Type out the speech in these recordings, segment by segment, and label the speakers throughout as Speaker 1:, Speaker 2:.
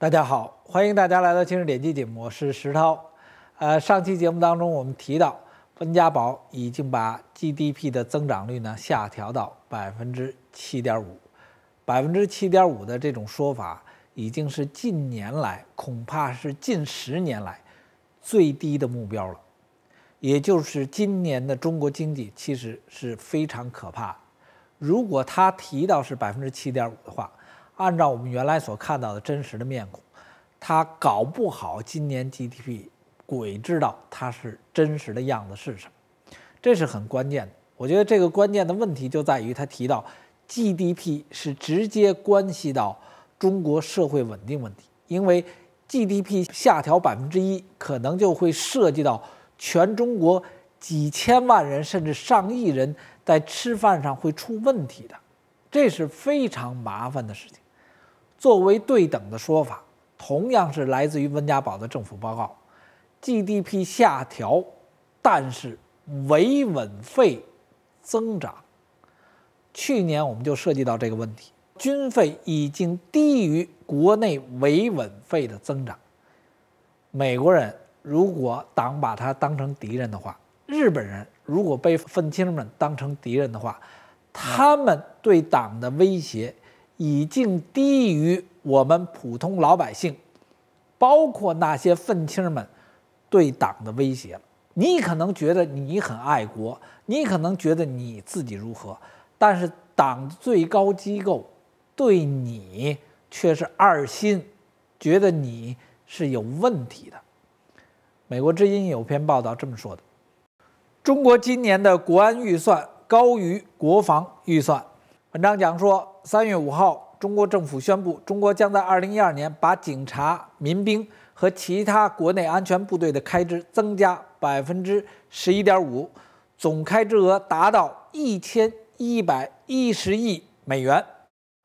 Speaker 1: 大家好，欢迎大家来到今日点击节目，我是石涛。呃，上期节目当中我们提到，温家宝已经把 GDP 的增长率呢下调到百分之七点五，百分之七点五的这种说法，已经是近年来恐怕是近十年来最低的目标了。也就是今年的中国经济其实是非常可怕的，如果他提到是百分之七点五的话。按照我们原来所看到的真实的面孔，他搞不好今年 GDP，鬼知道他是真实的样子是什么。这是很关键的。我觉得这个关键的问题就在于他提到 GDP 是直接关系到中国社会稳定问题，因为 GDP 下调百分之一，可能就会涉及到全中国几千万人甚至上亿人在吃饭上会出问题的，这是非常麻烦的事情。作为对等的说法，同样是来自于温家宝的政府报告，GDP 下调，但是维稳费增长。去年我们就涉及到这个问题，军费已经低于国内维稳费的增长。美国人如果党把它当成敌人的话，日本人如果被愤青们当成敌人的话，他们对党的威胁。已经低于我们普通老百姓，包括那些愤青们，对党的威胁了。你可能觉得你很爱国，你可能觉得你自己如何，但是党最高机构对你却是二心，觉得你是有问题的。美国之音有篇报道这么说的：中国今年的国安预算高于国防预算。文章讲说，三月五号，中国政府宣布，中国将在二零一二年把警察、民兵和其他国内安全部队的开支增加百分之十一点五，总开支额达到一千一百一十亿美元。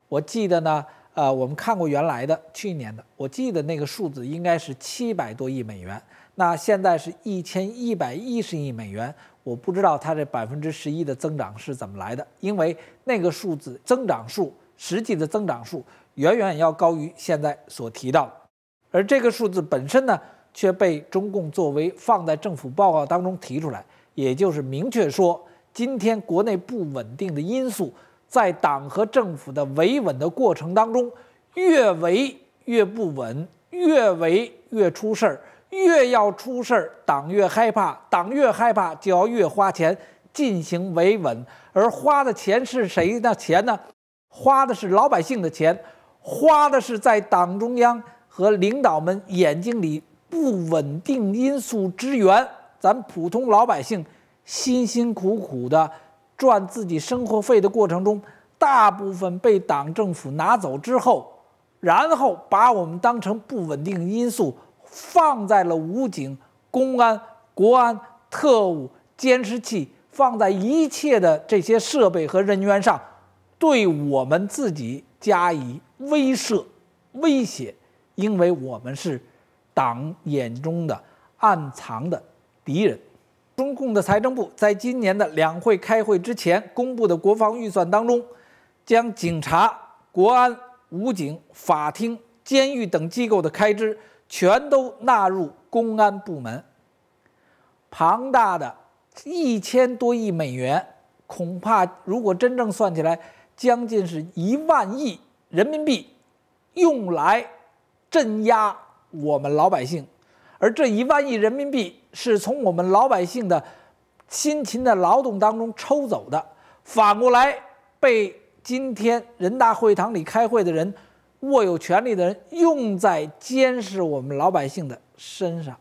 Speaker 1: 我记得呢，呃，我们看过原来的去年的，我记得那个数字应该是七百多亿美元，那现在是一千一百一十亿美元。我不知道它这百分之十一的增长是怎么来的，因为那个数字增长数实际的增长数远远要高于现在所提到，而这个数字本身呢，却被中共作为放在政府报告当中提出来，也就是明确说，今天国内不稳定的因素，在党和政府的维稳的过程当中，越维越不稳，越维越出事儿。越要出事儿，党越害怕，党越害怕就要越花钱进行维稳，而花的钱是谁呢？钱呢？花的是老百姓的钱，花的是在党中央和领导们眼睛里不稳定因素之源。咱普通老百姓辛辛苦苦的赚自己生活费的过程中，大部分被党政府拿走之后，然后把我们当成不稳定因素。放在了武警、公安、国安、特务监视器，放在一切的这些设备和人员上，对我们自己加以威慑、威胁，因为我们是党眼中的暗藏的敌人。中共的财政部在今年的两会开会之前公布的国防预算当中，将警察、国安、武警、法庭、监狱等机构的开支。全都纳入公安部门。庞大的一千多亿美元，恐怕如果真正算起来，将近是一万亿人民币，用来镇压我们老百姓。而这一万亿人民币是从我们老百姓的辛勤的劳动当中抽走的，反过来被今天人大会堂里开会的人。握有权力的人用在监视我们老百姓的身上。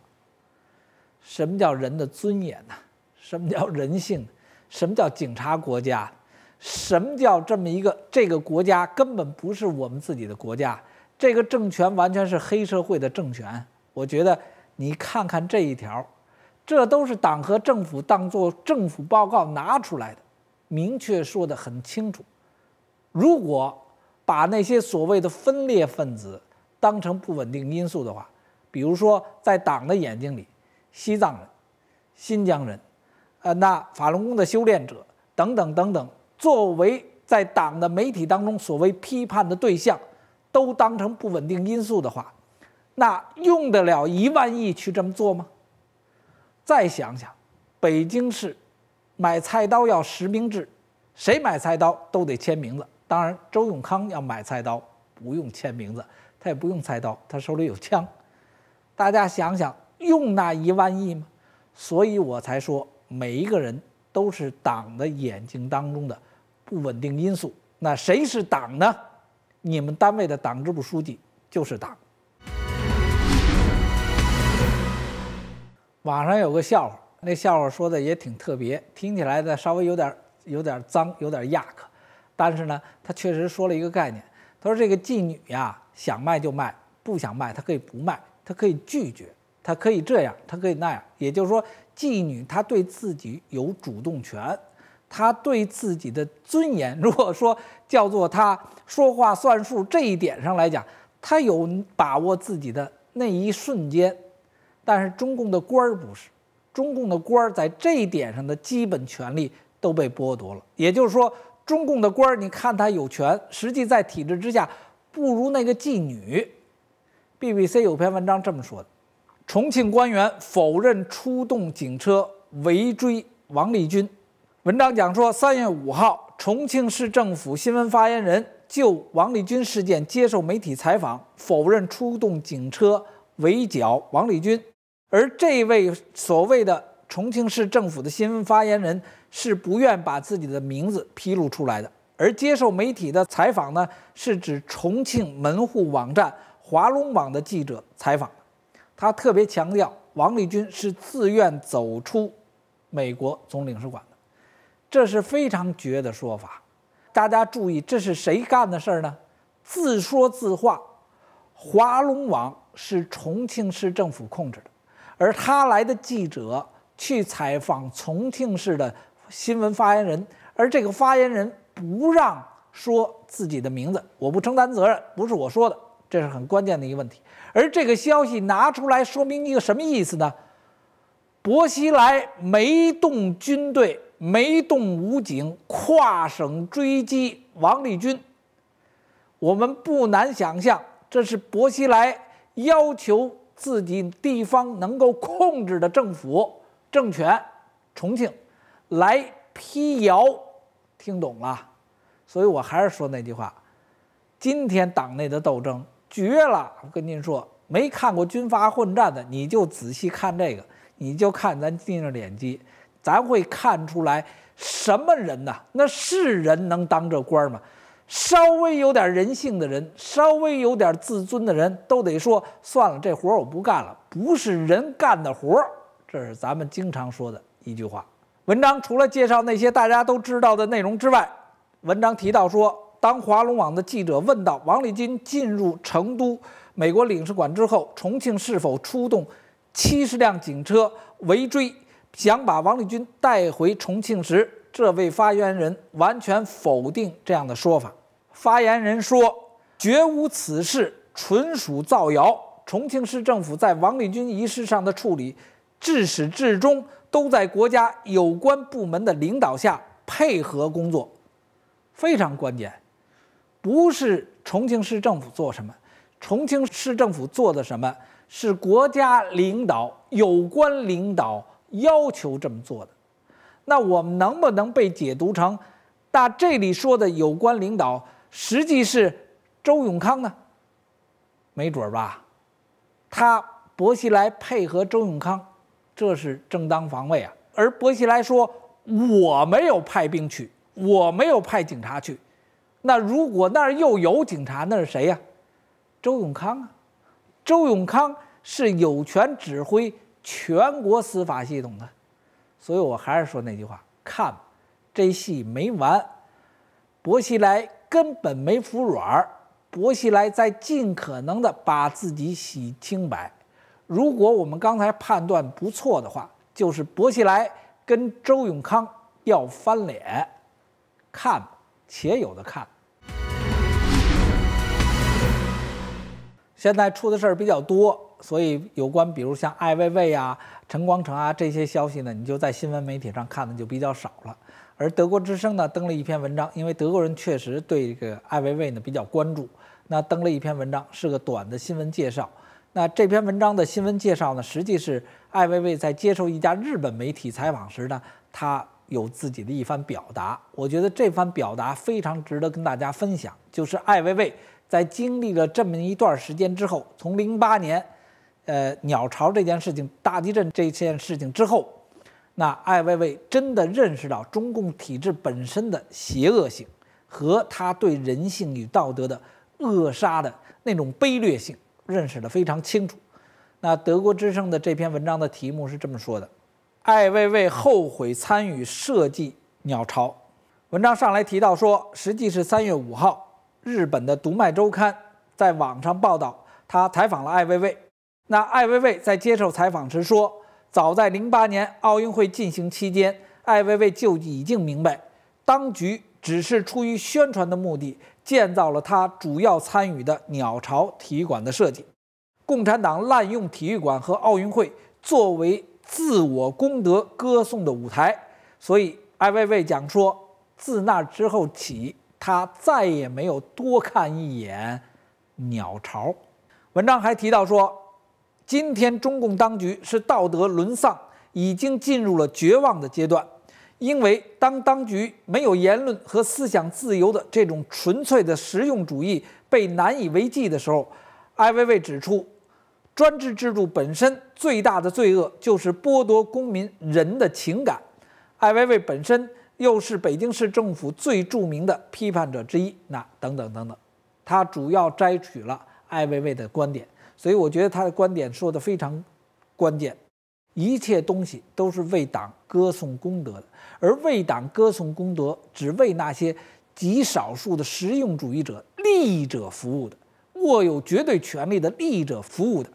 Speaker 1: 什么叫人的尊严呢？什么叫人性？什么叫警察国家？什么叫这么一个这个国家根本不是我们自己的国家？这个政权完全是黑社会的政权。我觉得你看看这一条，这都是党和政府当做政府报告拿出来的，明确说得很清楚。如果。把那些所谓的分裂分子当成不稳定因素的话，比如说在党的眼睛里，西藏人、新疆人，呃，那法轮功的修炼者等等等等，作为在党的媒体当中所谓批判的对象，都当成不稳定因素的话，那用得了一万亿去这么做吗？再想想，北京市买菜刀要实名制，谁买菜刀都得签名字。当然，周永康要买菜刀，不用签名字，他也不用菜刀，他手里有枪。大家想想，用那一万亿吗？所以我才说，每一个人都是党的眼睛当中的不稳定因素。那谁是党呢？你们单位的党支部书记就是党。网上有个笑话，那笑话说的也挺特别，听起来呢稍微有点有点脏，有点亚克。但是呢，他确实说了一个概念。他说：“这个妓女呀，想卖就卖，不想卖，她可以不卖，她可以拒绝，她可以这样，她可以那样。”也就是说，妓女她对自己有主动权，她对自己的尊严，如果说叫做她说话算数这一点上来讲，她有把握自己的那一瞬间。但是中共的官儿不是，中共的官儿在这一点上的基本权利都被剥夺了。也就是说。中共的官儿，你看他有权，实际在体制之下不如那个妓女。BBC 有篇文章这么说的：重庆官员否认出动警车围追王立军。文章讲说，三月五号，重庆市政府新闻发言人就王立军事件接受媒体采访，否认出动警车围剿王立军。而这位所谓的……重庆市政府的新闻发言人是不愿把自己的名字披露出来的，而接受媒体的采访呢，是指重庆门户网站华龙网的记者采访。他特别强调，王立军是自愿走出美国总领事馆的，这是非常绝的说法。大家注意，这是谁干的事儿呢？自说自话。华龙网是重庆市政府控制的，而他来的记者。去采访重庆市的新闻发言人，而这个发言人不让说自己的名字，我不承担责任，不是我说的，这是很关键的一个问题。而这个消息拿出来，说明一个什么意思呢？薄熙来没动军队，没动武警，跨省追击王立军。我们不难想象，这是薄熙来要求自己地方能够控制的政府。政权，重庆来辟谣，听懂了？所以我还是说那句话：今天党内的斗争绝了。我跟您说，没看过军阀混战的，你就仔细看这个，你就看咱盯着脸机，咱会看出来什么人呢？那是人能当这官吗？稍微有点人性的人，稍微有点自尊的人，都得说算了，这活我不干了，不是人干的活。这是咱们经常说的一句话。文章除了介绍那些大家都知道的内容之外，文章提到说，当华龙网的记者问到王立军进入成都美国领事馆之后，重庆是否出动七十辆警车围追，想把王立军带回重庆时，这位发言人完全否定这样的说法。发言人说：“绝无此事，纯属造谣。”重庆市政府在王立军仪式上的处理。至始至终都在国家有关部门的领导下配合工作，非常关键。不是重庆市政府做什么，重庆市政府做的什么是国家领导、有关领导要求这么做的。那我们能不能被解读成，那这里说的有关领导实际是周永康呢？没准儿吧？他薄熙来配合周永康。这是正当防卫啊！而薄熙来说，我没有派兵去，我没有派警察去。那如果那儿又有警察，那是谁呀？周永康啊！周永康是有权指挥全国司法系统的。所以我还是说那句话：看，这戏没完。薄熙来根本没服软儿，薄熙来在尽可能的把自己洗清白。如果我们刚才判断不错的话，就是薄熙来跟周永康要翻脸，看，且有的看。现在出的事儿比较多，所以有关比如像艾薇薇啊、陈光诚啊这些消息呢，你就在新闻媒体上看的就比较少了。而德国之声呢登了一篇文章，因为德国人确实对这个艾薇薇呢比较关注，那登了一篇文章，是个短的新闻介绍。那这篇文章的新闻介绍呢，实际是艾薇薇在接受一家日本媒体采访时呢，她有自己的一番表达。我觉得这番表达非常值得跟大家分享，就是艾薇薇在经历了这么一段时间之后，从零八年，呃，鸟巢这件事情、大地震这件事情之后，那艾薇薇真的认识到中共体制本身的邪恶性，和他对人性与道德的扼杀的那种卑劣性。认识的非常清楚。那德国之声的这篇文章的题目是这么说的：艾薇薇后悔参与设计鸟巢。文章上来提到说，实际是三月五号，日本的读卖周刊在网上报道，他采访了艾薇薇。那艾薇薇在接受采访时说，早在零八年奥运会进行期间，艾薇薇就已经明白，当局只是出于宣传的目的。建造了他主要参与的鸟巢体育馆的设计。共产党滥用体育馆和奥运会作为自我功德歌颂的舞台，所以艾薇薇讲说，自那之后起，他再也没有多看一眼鸟巢。文章还提到说，今天中共当局是道德沦丧，已经进入了绝望的阶段。因为当当局没有言论和思想自由的这种纯粹的实用主义被难以为继的时候，艾薇薇指出，专制制度本身最大的罪恶就是剥夺公民人的情感。艾薇薇本身又是北京市政府最著名的批判者之一，那等等等等，他主要摘取了艾薇薇的观点，所以我觉得他的观点说的非常关键。一切东西都是为党歌颂功德的，而为党歌颂功德，只为那些极少数的实用主义者、利益者服务的，握有绝对权力的利益者服务的。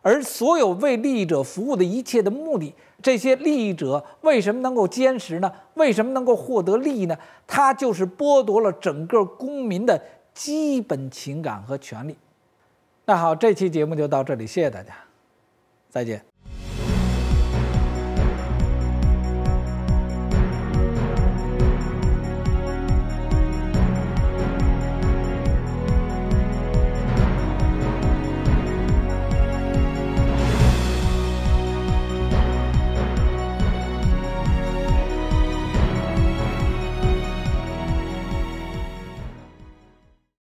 Speaker 1: 而所有为利益者服务的一切的目的，这些利益者为什么能够坚持呢？为什么能够获得利益呢？他就是剥夺了整个公民的基本情感和权利。那好，这期节目就到这里，谢谢大家，再见。